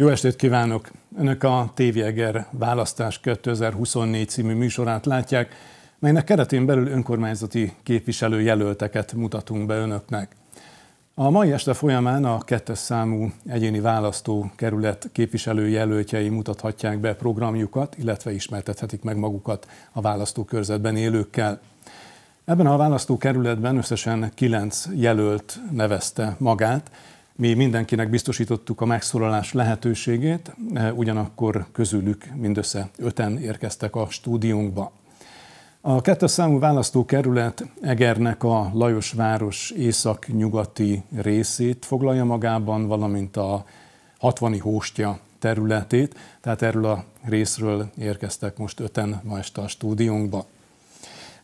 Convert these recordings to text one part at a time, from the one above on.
Jó estét kívánok! Önök a Tévjeger választás 2024 című műsorát látják, melynek keretén belül önkormányzati képviselő jelölteket mutatunk be önöknek. A mai este folyamán a kettes számú egyéni választókerület jelöltjei mutathatják be programjukat, illetve ismertethetik meg magukat a választókörzetben élőkkel. Ebben a választókerületben összesen kilenc jelölt nevezte magát, mi mindenkinek biztosítottuk a megszólalás lehetőségét, eh, ugyanakkor közülük mindössze öten érkeztek a stúdiónkba. A kettes számú választókerület Egernek a Lajosváros észak-nyugati részét foglalja magában, valamint a 60 hóstja területét, tehát erről a részről érkeztek most öten ma este a stúdiónkba.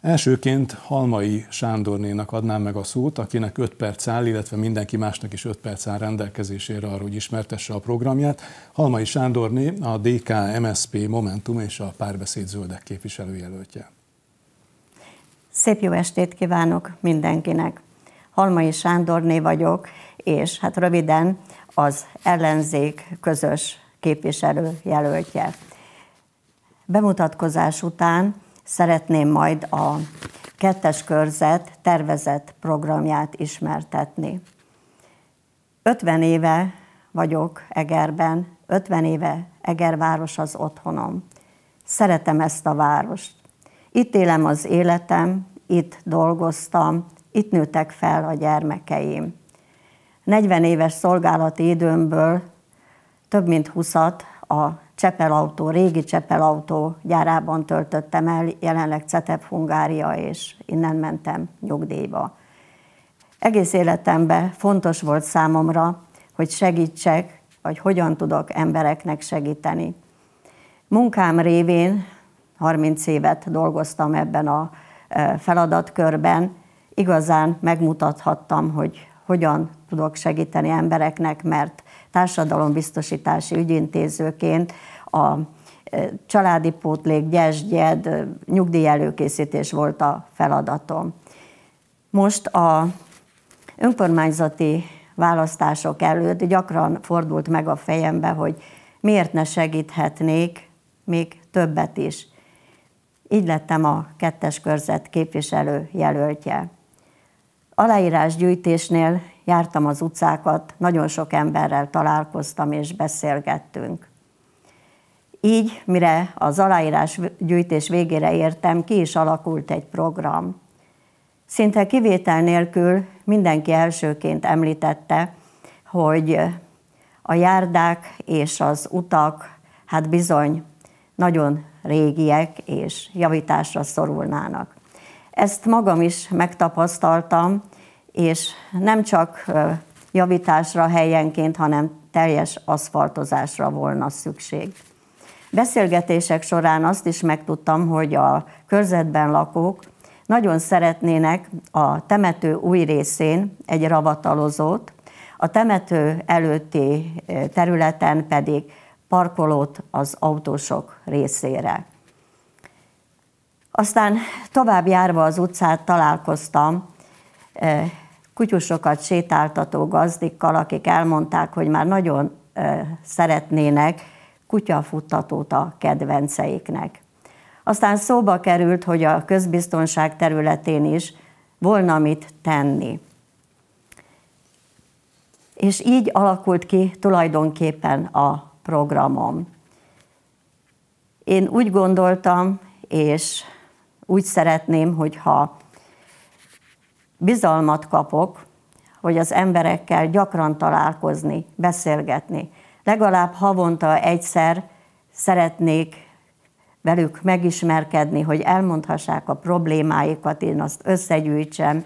Elsőként Halmai Sándornénak adnám meg a szót, akinek 5 perc áll, illetve mindenki másnak is 5 perc áll rendelkezésére arra, hogy ismertesse a programját. Halmai Sándorné a DK, MSP, Momentum és a Párbeszéd Zöldek képviselőjelöltje. Szép jó estét kívánok mindenkinek! Halmai Sándorné vagyok, és hát röviden az ellenzék közös képviselőjelöltje. Bemutatkozás után szeretném majd a kettes körzet tervezett programját ismertetni. 50 éve vagyok Egerben, 50 éve Egerváros az otthonom. Szeretem ezt a várost. Itt élem az életem, itt dolgoztam, itt nőttek fel a gyermekeim. 40 éves szolgálati időmből több mint 20 a Csepel autó, régi Csepel autó gyárában töltöttem el, jelenleg Cetep Hungária, és innen mentem nyugdíjba. Egész életemben fontos volt számomra, hogy segítsek, vagy hogyan tudok embereknek segíteni. Munkám révén 30 évet dolgoztam ebben a feladatkörben, igazán megmutathattam, hogy hogyan tudok segíteni embereknek, mert társadalombiztosítási ügyintézőként a e, családi pótlék, gyesgyed, e, előkészítés volt a feladatom. Most a önkormányzati választások előtt gyakran fordult meg a fejembe, hogy miért ne segíthetnék még többet is. Így lettem a kettes körzet képviselő jelöltje. Aláírásgyűjtésnél jártam az utcákat, nagyon sok emberrel találkoztam és beszélgettünk. Így, mire az aláírás gyűjtés végére értem, ki is alakult egy program. Szinte kivétel nélkül mindenki elsőként említette, hogy a járdák és az utak hát bizony nagyon régiek és javításra szorulnának. Ezt magam is megtapasztaltam, és nem csak javításra helyenként, hanem teljes aszfaltozásra volna szükség. Beszélgetések során azt is megtudtam, hogy a körzetben lakók nagyon szeretnének a temető új részén egy ravatalozót, a temető előtti területen pedig parkolót az autósok részére. Aztán tovább járva az utcát találkoztam kutyusokat sétáltató gazdikkal, akik elmondták, hogy már nagyon szeretnének kutyafuttatót a kedvenceiknek. Aztán szóba került, hogy a közbiztonság területén is volna mit tenni. És így alakult ki tulajdonképpen a programom. Én úgy gondoltam, és úgy szeretném, hogyha bizalmat kapok, hogy az emberekkel gyakran találkozni, beszélgetni. Legalább havonta egyszer szeretnék velük megismerkedni, hogy elmondhassák a problémáikat, én azt összegyűjtsem.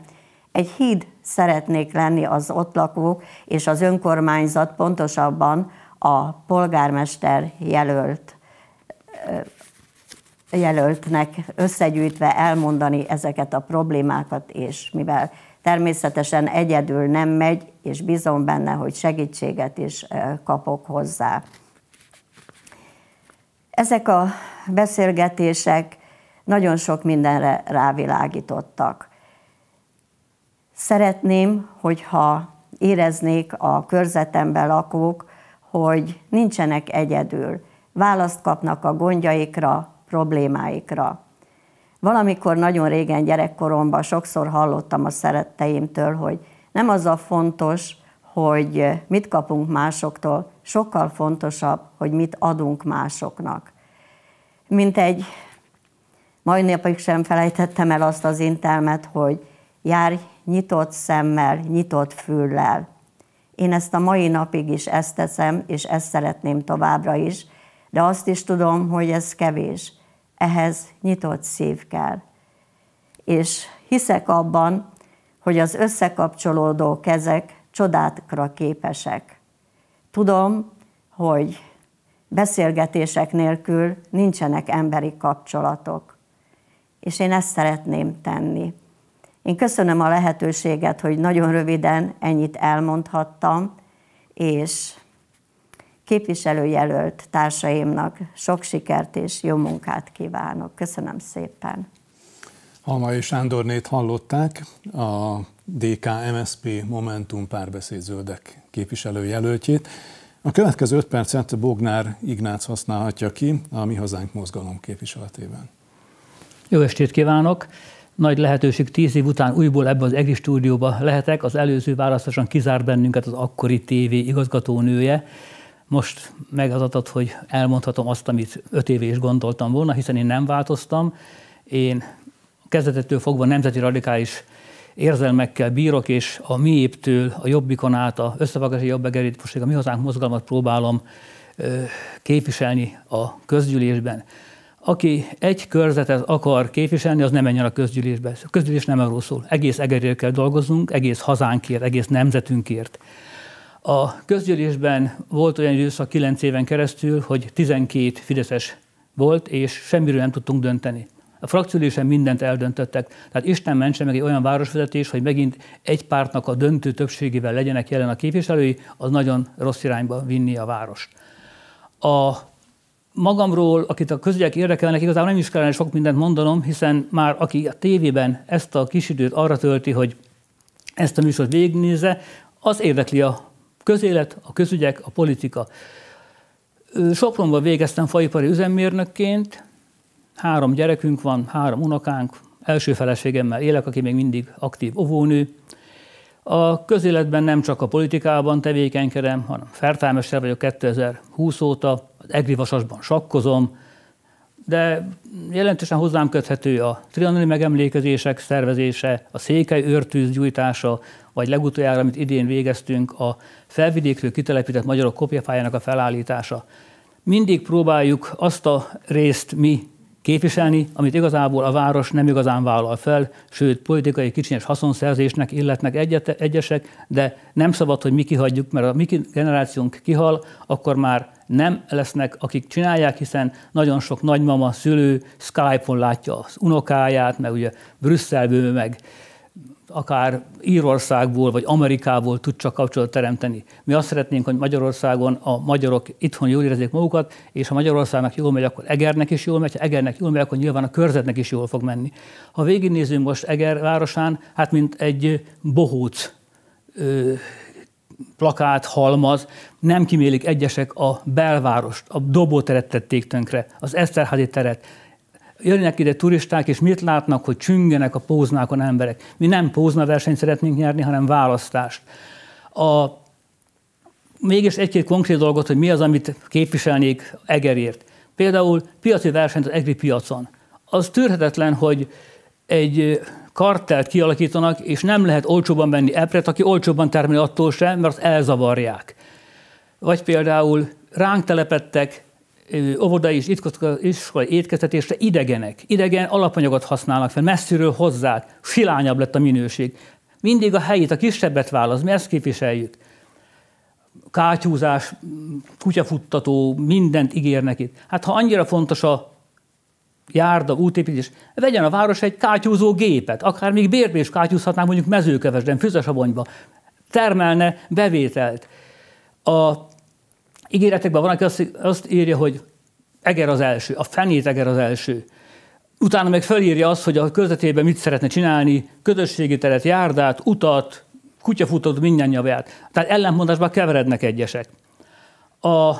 Egy híd szeretnék lenni az ott lakók és az önkormányzat, pontosabban a polgármester jelölt jelöltnek összegyűjtve elmondani ezeket a problémákat, és mivel természetesen egyedül nem megy, és bízom benne, hogy segítséget is kapok hozzá. Ezek a beszélgetések nagyon sok mindenre rávilágítottak. Szeretném, hogyha éreznék a körzetemben lakók, hogy nincsenek egyedül. Választ kapnak a gondjaikra, problémáikra. Valamikor nagyon régen gyerekkoromban sokszor hallottam a szeretteimtől, hogy nem az a fontos, hogy mit kapunk másoktól, sokkal fontosabb, hogy mit adunk másoknak. Mint egy, mai napig sem felejtettem el azt az intelmet, hogy járj nyitott szemmel, nyitott füllel. Én ezt a mai napig is ezt teszem, és ezt szeretném továbbra is, de azt is tudom, hogy ez kevés – ehhez nyitott szív kell. És hiszek abban, hogy az összekapcsolódó kezek csodákra képesek. Tudom, hogy beszélgetések nélkül nincsenek emberi kapcsolatok. És én ezt szeretném tenni. Én köszönöm a lehetőséget, hogy nagyon röviden ennyit elmondhattam, és képviselőjelölt társaimnak sok sikert és jó munkát kívánok. Köszönöm szépen. Alma és Sándornét hallották, a DK-MSP Momentum párbeszéd zöldek képviselőjelöltjét. A következő öt percet Bognár Ignác használhatja ki a Mi Hazánk mozgalom képviseletében. Jó estét kívánok! Nagy lehetőség tíz év után újból ebben az EGRI stúdióba lehetek. Az előző választáson kizárt bennünket az akkori TV igazgatónője, most megadatott, hogy elmondhatom azt, amit öt éve is gondoltam volna, hiszen én nem változtam. Én kezdetettől fogva nemzeti radikális érzelmekkel bírok, és a éptől, a jobbikon át, a összefogási jobbegerét, most a mi hazánk mozgalmat próbálom képviselni a közgyűlésben. Aki egy körzetet akar képviselni, az nem menjen a közgyűlésbe. A közgyűlés nem arról szól. Egész egerért kell dolgoznunk, egész hazánkért, egész nemzetünkért. A közgyűlésben volt olyan időszak 9 éven keresztül, hogy 12 fideszes volt, és semmiről nem tudtunk dönteni. A frakciólésen mindent eldöntöttek. Tehát Isten mentse meg egy olyan városvezetés, hogy megint egy pártnak a döntő többségével legyenek jelen a képviselői, az nagyon rossz irányba vinni a várost. A magamról, akit a közügyek érdekelnek, igazából nem is kellene sok mindent mondanom, hiszen már aki a tévében ezt a kis időt arra tölti, hogy ezt a műsort végignézze, az érdekli a közélet, a közügyek, a politika. Sopronban végeztem faipari üzemmérnökként, három gyerekünk van, három unokánk, első feleségemmel élek, aki még mindig aktív ovónő. A közéletben nem csak a politikában tevékenykedem, hanem fertámester vagyok 2020 óta, az egri vasasban sakkozom, de jelentősen hozzám köthető a trianoni megemlékezések szervezése, a székely őrtűz gyújtása, vagy legutoljára, amit idén végeztünk, a felvidékről kitelepített magyarok kopjafájának a felállítása. Mindig próbáljuk azt a részt mi képviselni, amit igazából a város nem igazán vállal fel, sőt politikai kicsinyes haszonszerzésnek illetnek egyet, egyesek, de nem szabad, hogy mi kihagyjuk, mert a mi generációnk kihal, akkor már nem lesznek, akik csinálják, hiszen nagyon sok nagymama, szülő Skype-on látja az unokáját, meg ugye Brüsszelből, meg akár Írországból vagy Amerikából tud csak kapcsolatot teremteni. Mi azt szeretnénk, hogy Magyarországon a magyarok itthon jól érezzék magukat, és ha Magyarországnak jól megy, akkor Egernek is jól megy, ha Egernek jól megy, akkor nyilván a körzetnek is jól fog menni. Ha végignézünk most Eger városán, hát mint egy bohóc ö, plakát, halmaz, nem kimélik egyesek a belvárost, a dobóteret tették tönkre, az Eszterházi teret, jönnek ide turisták, és mit látnak, hogy csüngenek a póznákon emberek. Mi nem pózna versenyt szeretnénk nyerni, hanem választást. A, mégis egy-két konkrét dolgot, hogy mi az, amit képviselnék Egerért. Például piaci versenyt az egri piacon. Az tűrhetetlen, hogy egy kartelt kialakítanak, és nem lehet olcsóban venni epret, aki olcsóban termel attól sem, mert azt elzavarják. Vagy például ránk telepettek óvodai és iskolai étkeztetésre idegenek, idegen alapanyagot használnak fel, messziről hozzák, silányabb lett a minőség. Mindig a helyét, a kisebbet válasz, mi ezt képviseljük. Kátyúzás, kutyafuttató, mindent ígérnek itt. Hát ha annyira fontos a járda, útépítés, vegyen a város egy kátyúzó gépet, akár még bérbe is kátyúzhatnánk mondjuk mezőkevesden, füzesabonyba, termelne bevételt. A Ígéretekben van, aki azt, azt írja, hogy Eger az első, a fenét Eger az első. Utána meg felírja azt, hogy a közvetében mit szeretne csinálni, közösségi teret, járdát, utat, kutyafutót, minden nyavját. Tehát ellentmondásban keverednek egyesek. A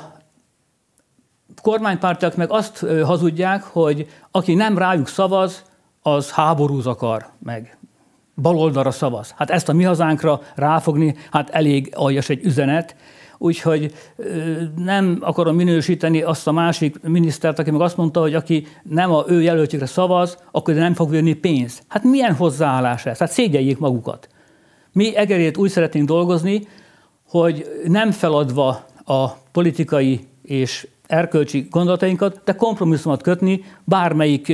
kormánypártiak meg azt hazudják, hogy aki nem rájuk szavaz, az háborúz akar meg. Baloldalra szavaz. Hát ezt a mi hazánkra ráfogni, hát elég aljas egy üzenet úgyhogy nem akarom minősíteni azt a másik minisztert, aki meg azt mondta, hogy aki nem a ő jelöltjükre szavaz, akkor nem fog jönni pénz. Hát milyen hozzáállás ez? Hát szégyeljék magukat. Mi Egerét úgy szeretnénk dolgozni, hogy nem feladva a politikai és erkölcsi gondolatainkat, de kompromisszumot kötni bármelyik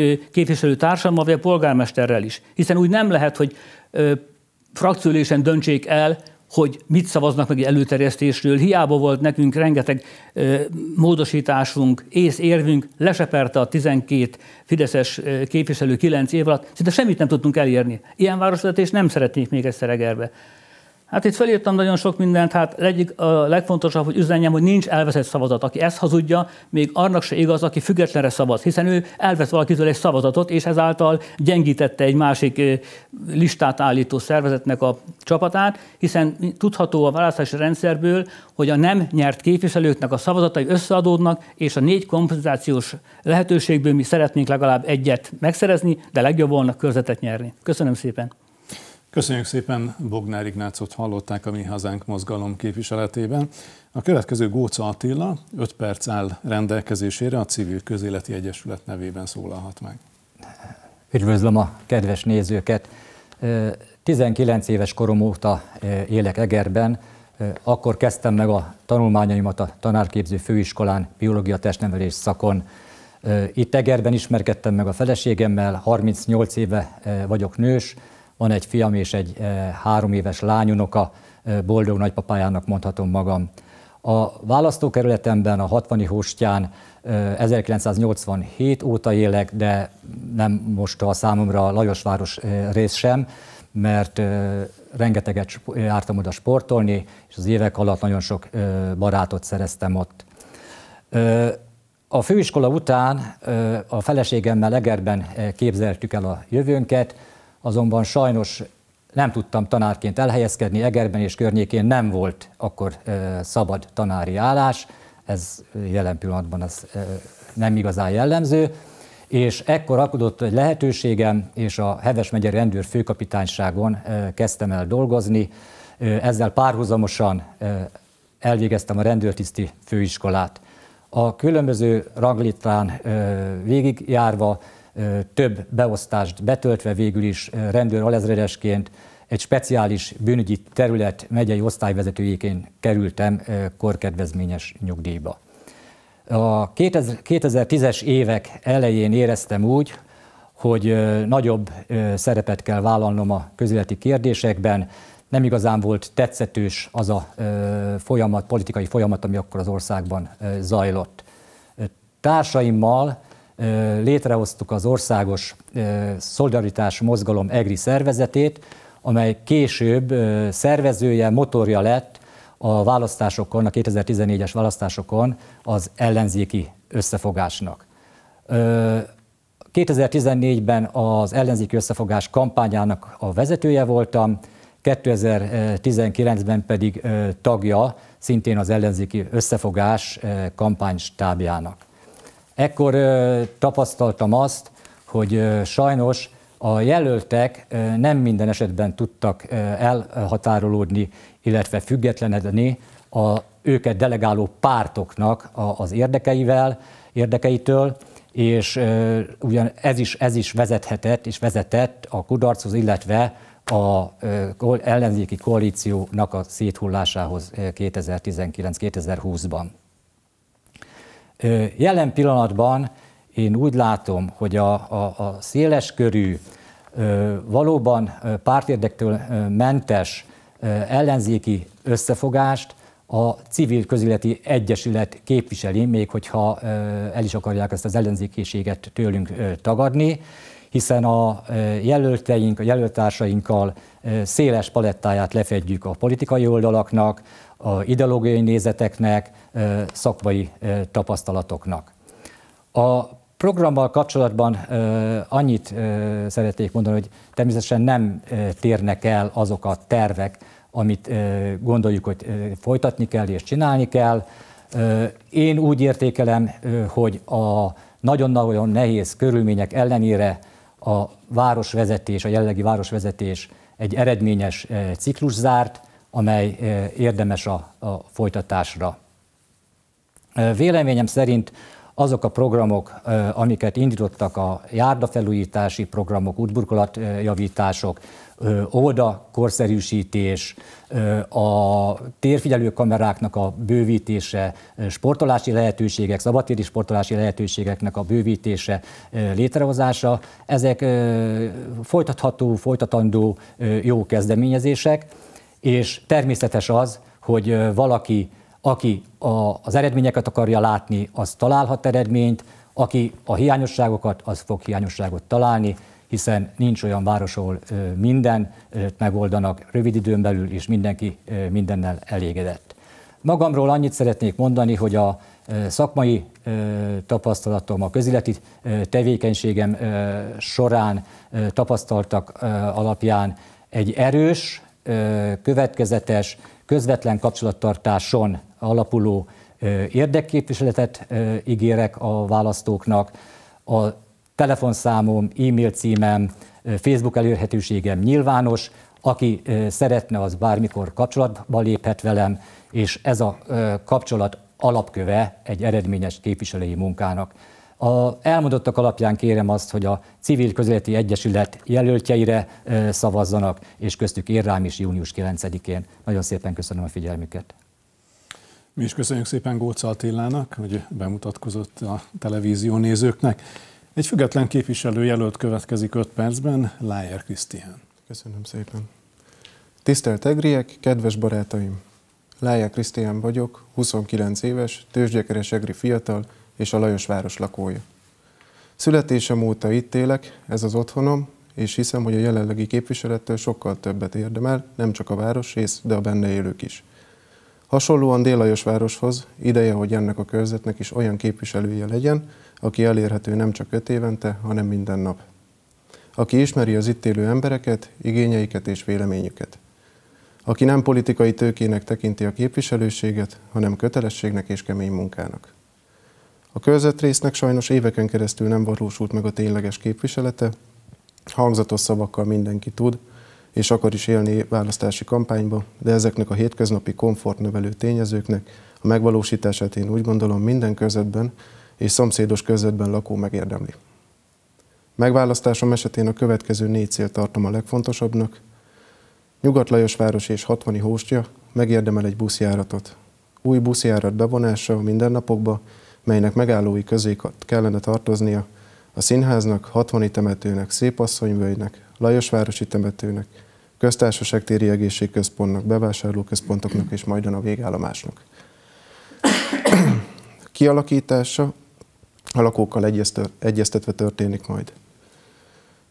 társammal, vagy a polgármesterrel is. Hiszen úgy nem lehet, hogy frakciólésen döntsék el, hogy mit szavaznak meg egy előterjesztésről. Hiába volt nekünk rengeteg ö, módosításunk, ész érvünk, leseperte a 12 fideszes képviselő 9 év alatt, szinte semmit nem tudtunk elérni. Ilyen városvezetés nem szeretnék még egyszer Egerbe. Hát itt felírtam nagyon sok mindent, hát egyik a legfontosabb, hogy üzenjem, hogy nincs elveszett szavazat. Aki ezt hazudja, még annak se igaz, aki függetlenre szavaz, hiszen ő elvesz valakitől egy szavazatot, és ezáltal gyengítette egy másik listát állító szervezetnek a csapatát, hiszen tudható a választási rendszerből, hogy a nem nyert képviselőknek a szavazatai összeadódnak, és a négy kompenzációs lehetőségből mi szeretnénk legalább egyet megszerezni, de legjobb volna körzetet nyerni. Köszönöm szépen! Köszönjük szépen, Bognár Ignácot hallották a Mi Hazánk mozgalom képviseletében. A következő Góca Attila 5 perc áll rendelkezésére, a Civil Közéleti Egyesület nevében szólalhat meg. Üdvözlöm a kedves nézőket! 19 éves korom óta élek Egerben, akkor kezdtem meg a tanulmányaimat a tanárképző főiskolán, biológia testnevelés szakon. Itt Egerben ismerkedtem meg a feleségemmel, 38 éve vagyok nős, van egy fiam és egy eh, három éves lányunoka, eh, boldog nagypapájának mondhatom magam. A választókerületemben, a 60 Hóstyán 1987 óta élek, de nem most a számomra Lajosváros eh, rész sem, mert rengeteget jártam oda sportolni, és az évek alatt nagyon sok barátot szereztem ott. A főiskola után a feleségemmel Egerben képzeltük el a jövőnket, azonban sajnos nem tudtam tanárként elhelyezkedni, Egerben és környékén nem volt akkor szabad tanári állás, ez jelen pillanatban az nem igazán jellemző, és ekkor akadott egy lehetőségem, és a Heves megye rendőr főkapitányságon kezdtem el dolgozni, ezzel párhuzamosan elvégeztem a rendőrtiszti főiskolát. A különböző raglitrán végigjárva több beosztást betöltve végül is rendőr alezredesként egy speciális bűnügyi terület megyei osztályvezetőjéként kerültem korkedvezményes nyugdíjba. A 2010-es évek elején éreztem úgy, hogy nagyobb szerepet kell vállalnom a közéleti kérdésekben. Nem igazán volt tetszetős az a folyamat, politikai folyamat, ami akkor az országban zajlott. Társaimmal létrehoztuk az Országos Szolidaritás Mozgalom EGRI szervezetét, amely később szervezője, motorja lett a választásokon, a 2014-es választásokon az ellenzéki összefogásnak. 2014-ben az ellenzéki összefogás kampányának a vezetője voltam, 2019-ben pedig tagja szintén az ellenzéki összefogás kampánystábjának. Ekkor tapasztaltam azt, hogy sajnos a jelöltek nem minden esetben tudtak elhatárolódni, illetve függetlenedni a őket delegáló pártoknak az érdekeivel, érdekeitől, és ugyan ez is, ez is vezethetett és vezetett a kudarchoz, illetve a ellenzéki koalíciónak a széthullásához 2019-2020-ban. Jelen pillanatban én úgy látom, hogy a, a, a széleskörű, valóban pártérdektől mentes ellenzéki összefogást a civil közéleti egyesület képviseli, még hogyha el is akarják ezt az ellenzékiséget tőlünk tagadni hiszen a e, jelölteink, a jelöltársainkkal e, széles palettáját lefedjük a politikai oldalaknak, a ideológiai nézeteknek, e, szakmai tapasztalatoknak. A programmal kapcsolatban annyit szeretnék mondani, hogy természetesen nem térnek el azok a tervek, amit gondoljuk, hogy folytatni kell és csinálni kell. Én úgy értékelem, hogy a nagyon-nagyon nehéz körülmények ellenére a városvezetés, a jelenlegi városvezetés egy eredményes eh, ciklus zárt, amely eh, érdemes a, a folytatásra. Eh, véleményem szerint azok a programok, amiket indítottak a járdafelújítási programok, útburkolatjavítások, óda korszerűsítés, a térfigyelő kameráknak a bővítése, sportolási lehetőségek, szabadtéri sportolási lehetőségeknek a bővítése, létrehozása, ezek folytatható, folytatandó jó kezdeményezések, és természetes az, hogy valaki aki a, az eredményeket akarja látni, az találhat eredményt, aki a hiányosságokat, az fog hiányosságot találni, hiszen nincs olyan város, ahol minden megoldanak rövid időn belül, és mindenki mindennel elégedett. Magamról annyit szeretnék mondani, hogy a szakmai tapasztalatom, a közéleti tevékenységem során tapasztaltak alapján egy erős, következetes, közvetlen kapcsolattartáson alapuló érdekképviseletet ígérek a választóknak. A telefonszámom, e-mail címem, Facebook elérhetőségem nyilvános, aki szeretne, az bármikor kapcsolatba léphet velem, és ez a kapcsolat alapköve egy eredményes képviselői munkának. A elmondottak alapján kérem azt, hogy a civil közéleti egyesület jelöltjeire szavazzanak, és köztük ér rám is június 9-én. Nagyon szépen köszönöm a figyelmüket. Mi is köszönjük szépen Góca Attilának, hogy bemutatkozott a televízió nézőknek. Egy független képviselő jelölt következik 5 percben, Lájer Krisztián. Köszönöm szépen. Tisztelt egriek, kedves barátaim! Lájer Krisztián vagyok, 29 éves, tőzsgyekeres egri fiatal és a Lajosváros lakója. Születésem óta itt élek, ez az otthonom, és hiszem, hogy a jelenlegi képviselettől sokkal többet érdemel, nem csak a város rész, de a benne élők is. Hasonlóan Délajosvároshoz ideje, hogy ennek a körzetnek is olyan képviselője legyen, aki elérhető nem csak öt évente, hanem minden nap. Aki ismeri az itt élő embereket, igényeiket és véleményüket. Aki nem politikai tőkének tekinti a képviselőséget, hanem kötelességnek és kemény munkának. A körzetrésznek sajnos éveken keresztül nem valósult meg a tényleges képviselete, hangzatos szavakkal mindenki tud, és akar is élni választási kampányba, de ezeknek a hétköznapi komfortnövelő tényezőknek a megvalósítását én úgy gondolom minden körzetben és szomszédos körzetben lakó megérdemli. Megválasztásom esetén a következő négy cél tartom a legfontosabbnak. Nyugat-Lajosváros és 60 hóstja megérdemel egy buszjáratot. Új buszjárat bevonása a mindennapokba, melynek megállói közé kellene tartoznia a színháznak, 60 temetőnek, szépasszonyvölgynek, Lajosvárosi temetőnek, köztársaság téri egészségközpontnak, bevásárlóközpontoknak és majd a végállomásnak. Kialakítása a lakókkal egyeztetve történik majd.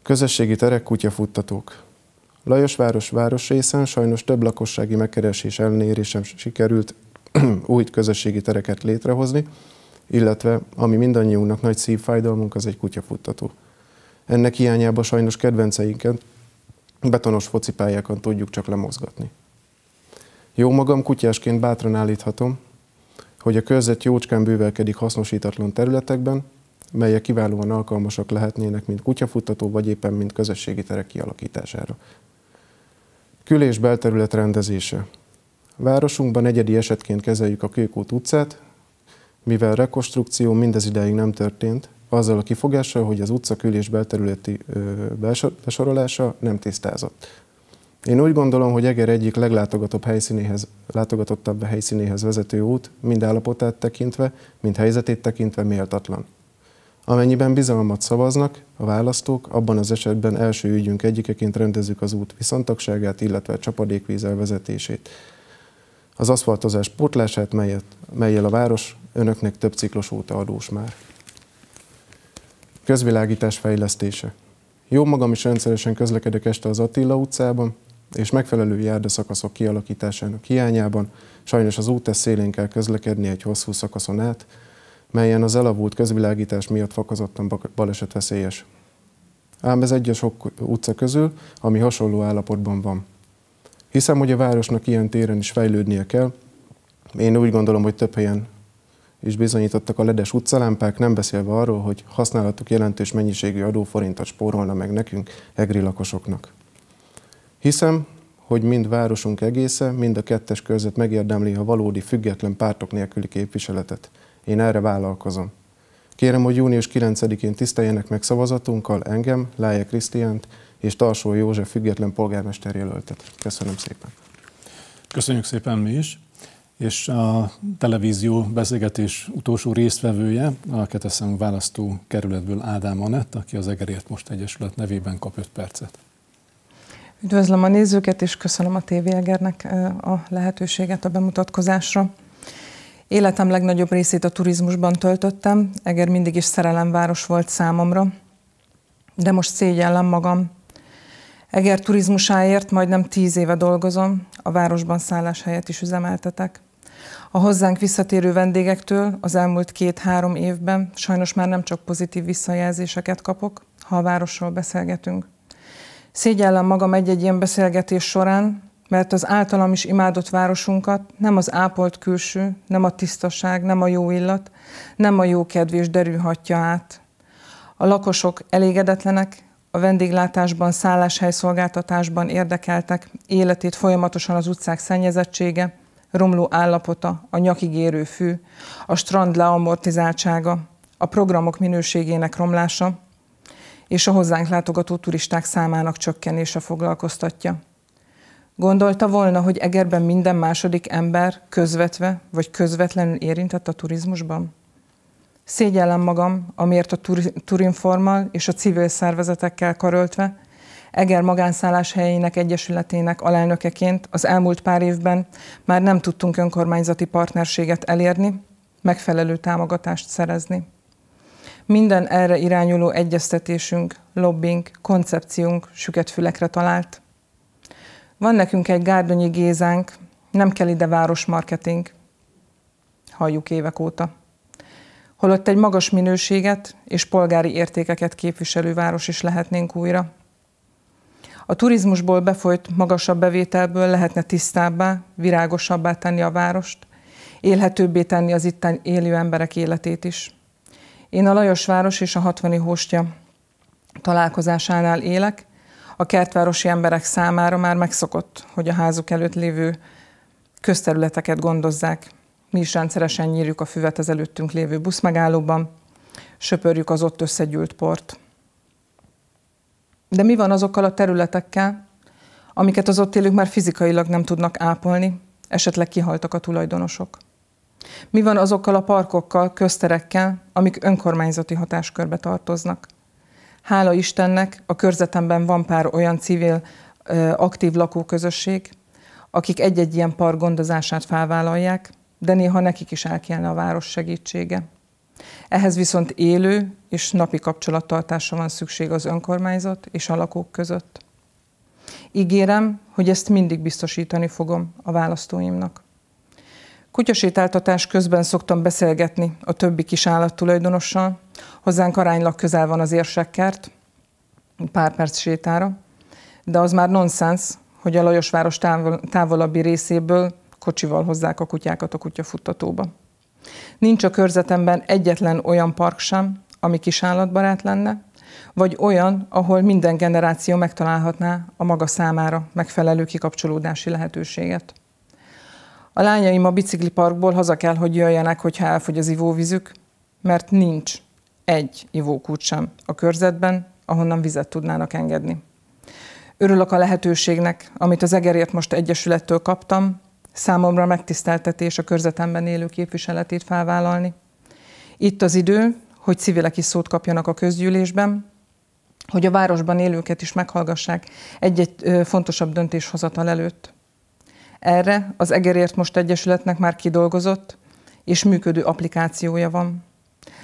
Közösségi terek, kutyafuttatók. Lajosváros városrészen sajnos több lakossági megkeresés ellenére sem sikerült új közösségi tereket létrehozni, illetve, ami mindannyiunknak nagy szívfájdalmunk, az egy kutyafuttató. Ennek hiányában sajnos kedvenceinket, betonos focipályákon tudjuk csak lemozgatni. Jó magam kutyásként bátran állíthatom, hogy a körzet jócskán bővelkedik hasznosítatlan területekben, melyek kiválóan alkalmasak lehetnének, mint kutyafuttató, vagy éppen mint közösségi terek kialakítására. Kül- és belterület rendezése. Városunkban egyedi esetként kezeljük a Kőkút utcát, mivel rekonstrukció mindez ideig nem történt, azzal a kifogással, hogy az utcakülés belterületi besorolása nem tisztázott. Én úgy gondolom, hogy Eger egyik leglátogatottabb helyszínéhez, látogatottabb helyszínéhez vezető út, mind állapotát tekintve, mind helyzetét tekintve méltatlan. Amennyiben bizalmat szavaznak a választók, abban az esetben első ügyünk egyikeként rendezzük az út viszontagságát, illetve a csapadékvíz elvezetését. Az aszfaltozás pótlását, melyet, melyel a város önöknek több ciklos óta adós már. Közvilágítás fejlesztése. Jó magam is rendszeresen közlekedek este az Attila utcában, és megfelelő járdaszakaszok kialakításának hiányában sajnos az út szélén kell közlekedni egy hosszú szakaszon át, melyen az elavult közvilágítás miatt fakazottan baleset veszélyes. Ám ez egy a sok utca közül, ami hasonló állapotban van. Hiszem, hogy a városnak ilyen téren is fejlődnie kell. Én úgy gondolom, hogy több helyen is bizonyítottak a ledes utcalámpák, nem beszélve arról, hogy használatuk jelentős mennyiségű adóforintot spórolna meg nekünk, egri lakosoknak. Hiszem, hogy mind városunk egésze, mind a kettes körzet megérdemli a valódi független pártok nélküli képviseletet. Én erre vállalkozom. Kérem, hogy június 9-én tiszteljenek meg szavazatunkkal engem, Lája Krisztiánt és Tarsó József független polgármester jelöltet. Köszönöm szépen. Köszönjük szépen mi is és a televízió beszélgetés utolsó résztvevője, a Keteszem választó kerületből Ádám Anett, aki az Egerért Most Egyesület nevében kap 5 percet. Üdvözlöm a nézőket, és köszönöm a TV Egernek a lehetőséget a bemutatkozásra. Életem legnagyobb részét a turizmusban töltöttem, Eger mindig is szerelemváros volt számomra, de most szégyellem magam. Eger turizmusáért majdnem tíz éve dolgozom, a városban szálláshelyet is üzemeltetek. A hozzánk visszatérő vendégektől az elmúlt két-három évben sajnos már nem csak pozitív visszajelzéseket kapok, ha a városról beszélgetünk. Szégyellem magam egy-egy ilyen beszélgetés során, mert az általam is imádott városunkat nem az ápolt külső, nem a tisztaság, nem a jó illat, nem a jó kedvés derűhatja át. A lakosok elégedetlenek, a vendéglátásban, szálláshelyszolgáltatásban érdekeltek, életét folyamatosan az utcák szennyezettsége, romló állapota, a nyakigérő fű, a strand leamortizáltsága, a programok minőségének romlása és a hozzánk látogató turisták számának csökkenése foglalkoztatja. Gondolta volna, hogy Egerben minden második ember közvetve vagy közvetlenül érintett a turizmusban? Szégyellem magam, amiért a Turinformal és a civil szervezetekkel karöltve Eger helyének Egyesületének alelnökeként az elmúlt pár évben már nem tudtunk önkormányzati partnerséget elérni, megfelelő támogatást szerezni. Minden erre irányuló egyeztetésünk, lobbing, koncepciónk süket fülekre talált. Van nekünk egy Gárdonyi Gézánk, nem kell ide városmarketing. Halljuk évek óta. Holott egy magas minőséget és polgári értékeket képviselő város is lehetnénk újra. A turizmusból befolyt magasabb bevételből lehetne tisztábbá, virágosabbá tenni a várost, élhetőbbé tenni az itt élő emberek életét is. Én a Lajosváros és a hatvani hóstja találkozásánál élek, a kertvárosi emberek számára már megszokott, hogy a házuk előtt lévő közterületeket gondozzák. Mi is rendszeresen nyírjuk a füvet az előttünk lévő buszmegállóban, söpörjük az ott összegyűlt port. De mi van azokkal a területekkel, amiket az ott élők már fizikailag nem tudnak ápolni, esetleg kihaltak a tulajdonosok? Mi van azokkal a parkokkal, közterekkel, amik önkormányzati hatáskörbe tartoznak? Hála Istennek a körzetemben van pár olyan civil, aktív lakóközösség, akik egy-egy ilyen park gondozását felvállalják, de néha nekik is el kellene a város segítsége. Ehhez viszont élő és napi kapcsolattartásra van szükség az önkormányzat és a lakók között. Ígérem, hogy ezt mindig biztosítani fogom a választóimnak. Kutyasétáltatás közben szoktam beszélgetni a többi kis állattulajdonossal. Hozzánk aránylag közel van az érsekkert, pár perc sétára, de az már nonsens, hogy a Lajosváros távol, távolabbi részéből kocsival hozzák a kutyákat a kutyafuttatóba. Nincs a körzetemben egyetlen olyan park sem, ami kisállatbarát lenne, vagy olyan, ahol minden generáció megtalálhatná a maga számára megfelelő kikapcsolódási lehetőséget. A lányaim a bicikliparkból haza kell, hogy jöjjenek, hogyha elfogy az ivóvízük, mert nincs egy ivókút sem a körzetben, ahonnan vizet tudnának engedni. Örülök a lehetőségnek, amit az Egerért Most Egyesülettől kaptam, Számomra megtiszteltetés a körzetemben élő képviseletét felvállalni. Itt az idő, hogy civilek is szót kapjanak a közgyűlésben, hogy a városban élőket is meghallgassák egy-egy fontosabb döntéshozatal előtt. Erre az Egerért Most Egyesületnek már kidolgozott és működő applikációja van.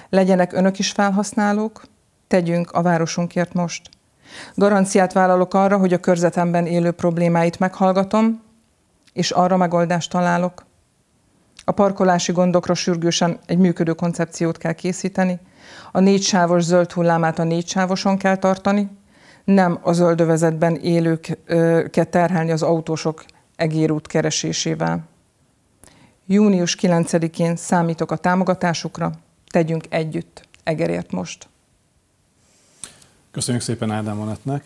Legyenek önök is felhasználók, tegyünk a városunkért most. Garanciát vállalok arra, hogy a körzetemben élő problémáit meghallgatom, és arra megoldást találok. A parkolási gondokra sürgősen egy működő koncepciót kell készíteni, a négysávos zöld hullámát a sávoson kell tartani, nem a zöldövezetben élőket terhelni az autósok egérút keresésével. Június 9-én számítok a támogatásukra, tegyünk együtt, Egerért most. Köszönjük szépen Ádám Anetnek.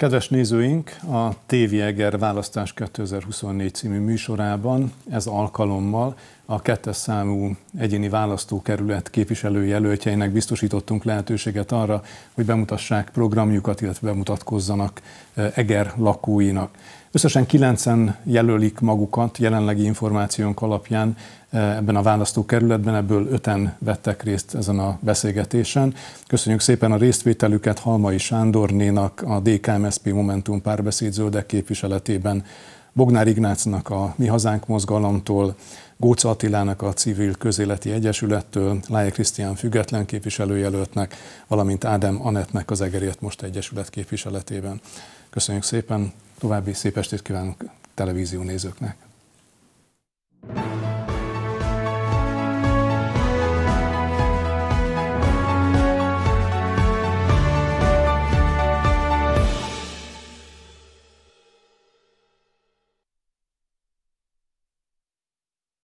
Kedves nézőink, a TV Eger Választás 2024 című műsorában ez alkalommal a kettes számú egyéni választókerület képviselőjelöltjeinek biztosítottunk lehetőséget arra, hogy bemutassák programjukat, illetve bemutatkozzanak eh, Eger lakóinak. Összesen kilencen jelölik magukat jelenlegi információnk alapján eh, ebben a választókerületben, ebből öten vettek részt ezen a beszélgetésen. Köszönjük szépen a résztvételüket Halmai Sándornénak, a DKMSP Momentum párbeszéd zöldek képviseletében, Bognár Ignácnak a Mi Hazánk mozgalomtól, Góca Attilának a Civil Közéleti Egyesülettől, Lája Krisztián független képviselőjelöltnek, valamint Ádám Anetnek az Egeriet Most Egyesület képviseletében. Köszönjük szépen! További szép estét kívánok televízió nézőknek!